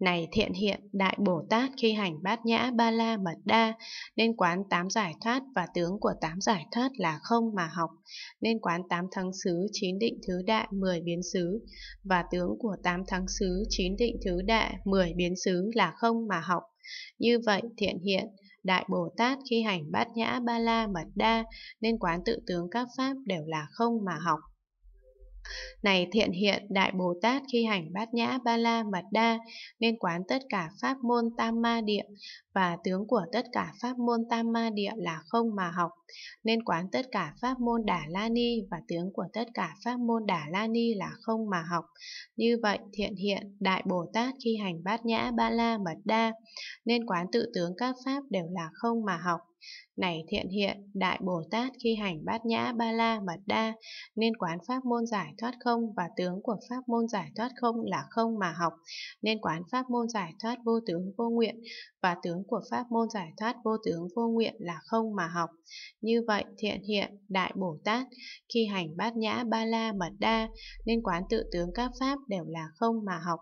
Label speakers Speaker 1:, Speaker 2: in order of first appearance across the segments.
Speaker 1: Này thiện hiện, Đại Bồ Tát khi hành bát nhã ba la mật đa, nên quán tám giải thoát và tướng của tám giải thoát là không mà học, nên quán tám thắng xứ, chín định thứ đại, mười biến xứ, và tướng của tám thắng xứ, chín định thứ đại, mười biến xứ là không mà học. Như vậy, thiện hiện, Đại Bồ Tát khi hành bát nhã ba la mật đa, nên quán tự tướng các pháp đều là không mà học. Này thiện hiện Đại Bồ Tát khi hành bát nhã ba la mật đa, nên quán tất cả pháp môn tam ma địa, và tướng của tất cả pháp môn tam ma địa là không mà học, nên quán tất cả pháp môn đà la ni và tướng của tất cả pháp môn đà la ni là không mà học. Như vậy thiện hiện Đại Bồ Tát khi hành bát nhã ba la mật đa, nên quán tự tướng các pháp đều là không mà học này thiện hiện, Đại Bồ Tát khi hành bát nhã ba la mật đa, nên quán pháp môn giải thoát không và tướng của pháp môn giải thoát không là không mà học, nên quán pháp môn giải thoát vô tướng vô nguyện và tướng của pháp môn giải thoát vô tướng vô nguyện là không mà học. Như vậy, thiện hiện, Đại Bồ Tát khi hành bát nhã ba la mật đa, nên quán tự tướng các pháp đều là không mà học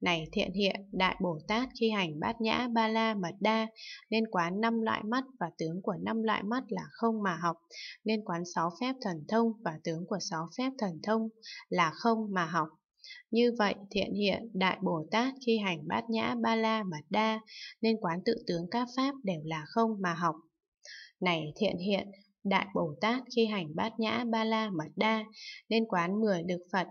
Speaker 1: này thiện hiện, Đại Bồ Tát khi hành bát nhã ba la mật đa, nên quán năm loại mắt và tướng của năm loại mắt là không mà học, nên quán sáu phép thần thông và tướng của sáu phép thần thông là không mà học. Như vậy, thiện hiện, Đại Bồ Tát khi hành bát nhã ba la mật đa, nên quán tự tướng các pháp đều là không mà học. Này thiện hiện, Đại Bồ Tát khi hành bát nhã ba la mật đa nên quán 10 lực Phật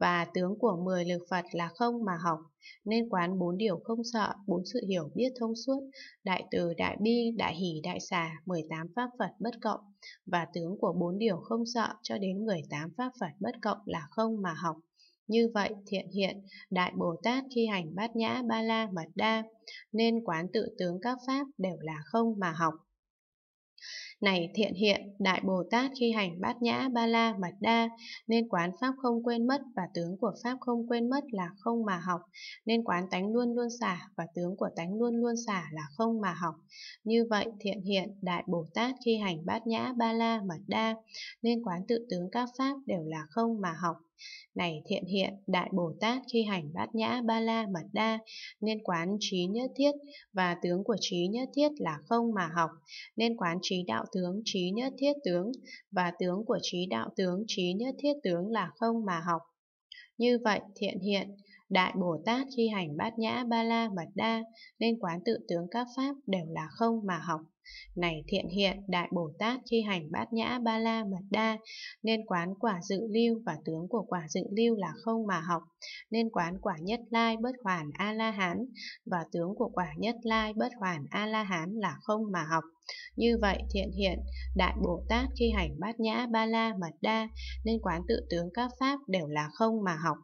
Speaker 1: và tướng của 10 lực Phật là không mà học nên quán bốn điều không sợ, bốn sự hiểu biết thông suốt, đại từ, đại bi, đại hỷ, đại xà, 18 pháp Phật bất cộng và tướng của bốn điều không sợ cho đến 18 pháp Phật bất cộng là không mà học. Như vậy thiện hiện, Đại Bồ Tát khi hành bát nhã ba la mật đa, nên quán tự tướng các pháp đều là không mà học. Này thiện hiện, Đại Bồ Tát khi hành bát nhã ba la mật đa, nên quán Pháp không quên mất và tướng của Pháp không quên mất là không mà học, nên quán tánh luôn luôn xả và tướng của tánh luôn luôn xả là không mà học. Như vậy thiện hiện, Đại Bồ Tát khi hành bát nhã ba la mật đa, nên quán tự tướng các Pháp đều là không mà học, này thiện hiện, Đại Bồ Tát khi hành bát nhã ba la mật đa, nên quán trí nhất thiết và tướng của trí nhất thiết là không mà học, nên quán trí đạo tướng trí nhất thiết tướng và tướng của trí đạo tướng trí nhất thiết tướng là không mà học. Như vậy, thiện hiện, Đại Bồ Tát khi hành bát nhã ba la mật đa nên quán tự tướng các pháp đều là không mà học. Này thiện hiện, Đại Bồ Tát khi hành bát nhã ba la mật đa, nên quán quả dự lưu và tướng của quả dự lưu là không mà học, nên quán quả nhất lai bất hoàn A-la-hán và tướng của quả nhất lai bất hoàn A-la-hán là không mà học. Như vậy thiện hiện, Đại Bồ Tát khi hành bát nhã ba la mật đa, nên quán tự tướng các pháp đều là không mà học.